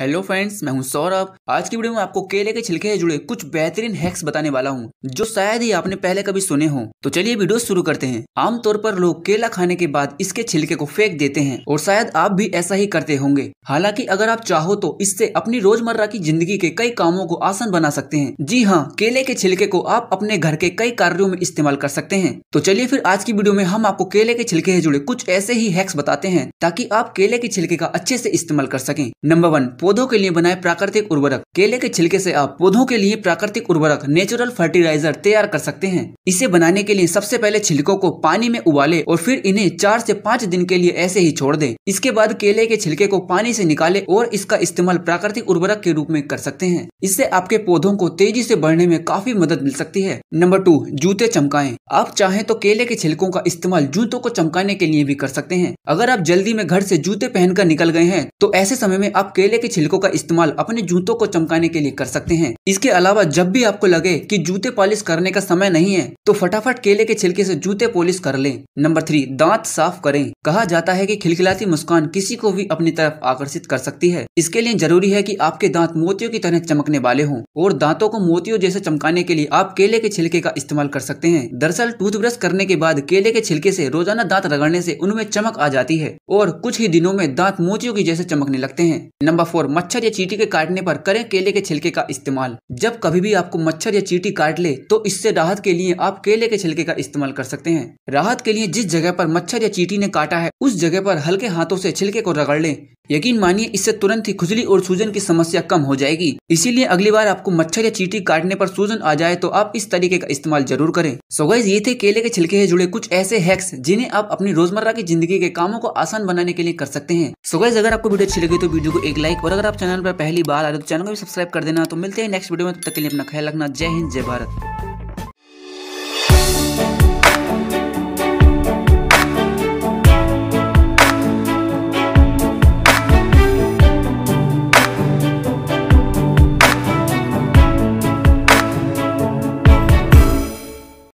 hello friends मैं हूं सौरभ आज की वीडियो में आपको केले के छिलके से जुड़े कुछ बेहतरीन हैक्स बताने वाला हूं जो शायद ही आपने पहले कभी सुने हो तो चलिए वीडियो शुरू करते हैं आमतौर पर लोग केला खाने के बाद इसके छिलके को फेंक देते हैं और शायद आप भी ऐसा ही करते होंगे हालांकि अगर आप चाहो तो इससे अपनी रोजमर्रा की जिंदगी के कई कामों को आसान बना सकते हैं जी हाँ केले के छिलके को आप अपने घर के कई कार्यो में इस्तेमाल कर सकते हैं तो चलिए फिर आज की वीडियो में हम आपको केले के छिलके से जुड़े कुछ ऐसे ही हैक्स बताते हैं ताकि आप केले के छिलके का अच्छे से इस्तेमाल कर सके नंबर वन पौधों के लिए बनाए प्राकृतिक उर्वरक केले के छिलके से आप पौधों के लिए प्राकृतिक उर्वरक नेचुरल फर्टिलाइजर तैयार कर सकते हैं इसे बनाने के लिए सबसे पहले छिलकों को पानी में उबाले और फिर इन्हें चार से पाँच दिन के लिए ऐसे ही छोड़ दें इसके बाद केले के छिलके को पानी से निकाले और इसका इस्तेमाल प्राकृतिक उर्वरक के रूप में कर सकते हैं इससे आपके पौधों को तेजी से बढ़ने में काफी मदद मिल सकती है नंबर टू जूते चमकाएं आप चाहें तो केले के छिलकों का इस्तेमाल जूतों को चमकाने के लिए भी कर सकते हैं अगर आप जल्दी में घर से जूते पहनकर निकल गए हैं तो ऐसे समय में आप केले के छिलकों का इस्तेमाल अपने जूतों को चमकाने के लिए कर सकते हैं इसके अलावा जब भी आपको लगे कि जूते पॉलिश करने का समय नहीं है तो फटाफट केले के छिलके से जूते पॉलिश कर लें नंबर थ्री दांत साफ करें कहा जाता है कि खिलखिलाती मुस्कान किसी को भी अपनी तरफ आकर्षित कर सकती है इसके लिए जरूरी है की आपके दाँत मोतियों की तरह चमकने वाले हों और दाँतों को मोतियों जैसे चमकाने के लिए आप केले के छिलके का इस्तेमाल कर सकते हैं दरअसल टूथब्रश करने के बाद केले के छिलके से रोजाना दांत रगड़ने से उनमें चमक आ जाती है और कुछ ही दिनों में दांत मोतियों की जैसे चमकने लगते हैं नंबर फोर और मच्छर या चींटी के काटने पर करें केले के छिलके का इस्तेमाल जब कभी भी आपको मच्छर या चींटी काट ले तो इससे राहत के लिए आप केले के छिलके का इस्तेमाल कर सकते हैं राहत के लिए जिस जगह पर मच्छर या चींटी ने काटा है उस जगह पर हल्के हाथों से छिलके को रगड़ लें यकीन मानिए इससे तुरंत ही खुजली और सूजन की समस्या कम हो जाएगी इसीलिए अगली बार आपको मच्छर या चीटी काटने पर सूजन आ जाए तो आप इस तरीके का इस्तेमाल जरूर करें सो ये थे केले के छिलके से जुड़े कुछ ऐसे हैक्स जिन्हें आप अपनी रोजमर्रा की जिंदगी के कामों को आसान बनाने के लिए कर सकते हैं सो अगर आपको वीडियो अच्छी लगी तो वीडियो को एक लाइक और अगर आप चैनल पर पहली बार आ रहे तो चैनल को भी सब्सक्राइब कर देना तो मिलते हैं नेक्स्ट वीडियो में तब तक के लिए अपना ख्याल रखना जय हिंद जय भारत